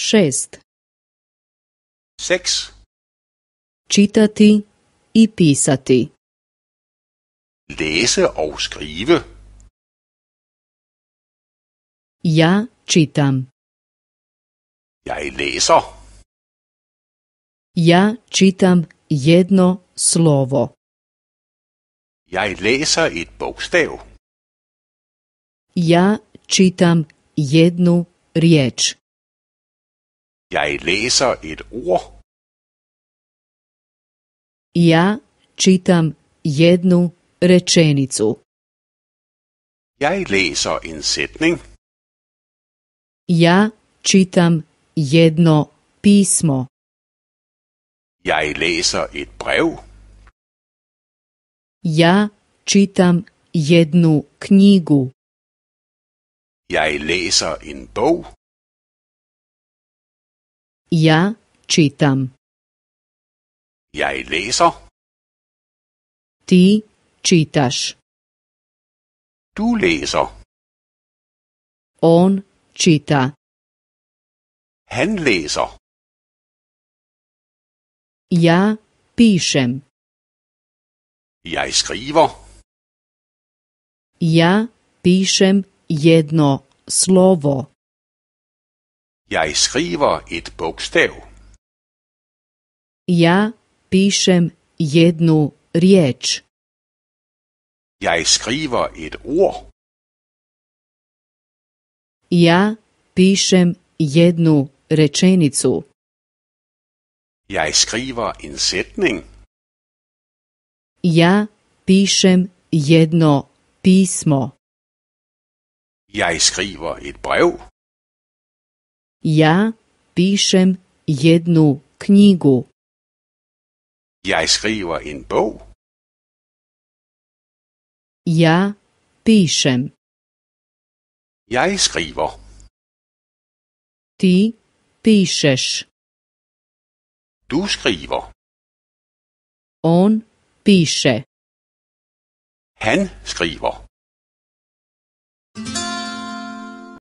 Šest. seks Čitati i pisati. Lese og skrive. Ja čitam. i læser. Ja čitam jedno slovo. Jeg læser et bogstav. Ja čitam jednu riječ. Jeg læser et ord. Jeg ja čitam jednu rečenicu. Jeg læser en sætning. Jeg ja čitam jedno pismo. Jeg læser et brev. Jeg ja čitam jednu knjigu. Jeg læser en bog. Ja čitam. i læser. Ti čitaš. Tu læser. On čita. Han læser. Ja pišem. Jeg skriver. Ja pišem jedno slovo. Jeg skriver et bogstav. Ja pišem jednu riječ. Jeg skriver et ord. Ja pišem jednu rečenicu. Jeg skriver en sætning. Ja pišem jedno pismo. Jeg skriver et brev. Ja pišem jednu knigu. Jeg skriver en bog. Ja pišem. Jeg skriver. Ti pišeš. Du skriver. On piše. Han skriver.